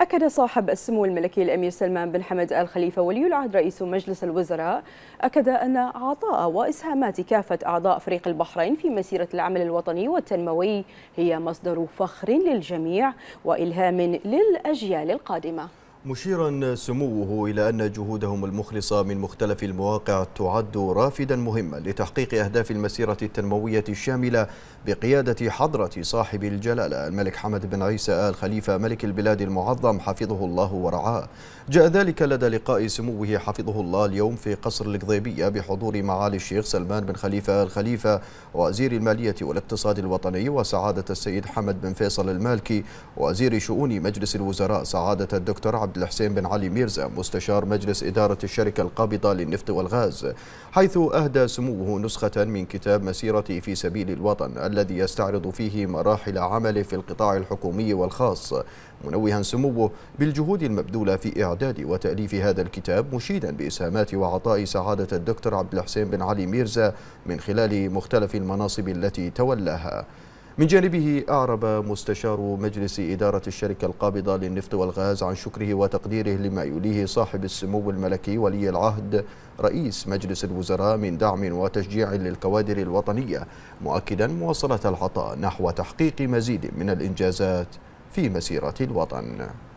أكد صاحب السمو الملكي الأمير سلمان بن حمد آل خليفة ولي العهد رئيس مجلس الوزراء أكد أن عطاء وإسهامات كافة أعضاء فريق البحرين في مسيرة العمل الوطني والتنموي هي مصدر فخر للجميع وإلهام للأجيال القادمة مشيرا سموه إلى أن جهودهم المخلصة من مختلف المواقع تعد رافدا مهما لتحقيق أهداف المسيرة التنموية الشاملة بقيادة حضرة صاحب الجلالة الملك حمد بن عيسى آل خليفة ملك البلاد المعظم حفظه الله ورعاه جاء ذلك لدى لقاء سموه حفظه الله اليوم في قصر القضيبية بحضور معالي الشيخ سلمان بن خليفة آل خليفة وزير المالية والاقتصاد الوطني وسعادة السيد حمد بن فيصل المالكي وزير شؤون مجلس الوزراء سعادة الدكتور عبد عبد الحسين بن علي ميرزا مستشار مجلس إدارة الشركة القابضة للنفط والغاز حيث أهدى سموه نسخة من كتاب مسيرتي في سبيل الوطن الذي يستعرض فيه مراحل عمله في القطاع الحكومي والخاص منوها سموه بالجهود المبذولة في إعداد وتأليف هذا الكتاب مشيدا بإسهامات وعطاء سعادة الدكتور عبد الحسين بن علي ميرزا من خلال مختلف المناصب التي تولاها من جانبه أعرب مستشار مجلس إدارة الشركة القابضة للنفط والغاز عن شكره وتقديره لما يوليه صاحب السمو الملكي ولي العهد رئيس مجلس الوزراء من دعم وتشجيع للكوادر الوطنية مؤكدا مواصلة العطاء نحو تحقيق مزيد من الإنجازات في مسيرة الوطن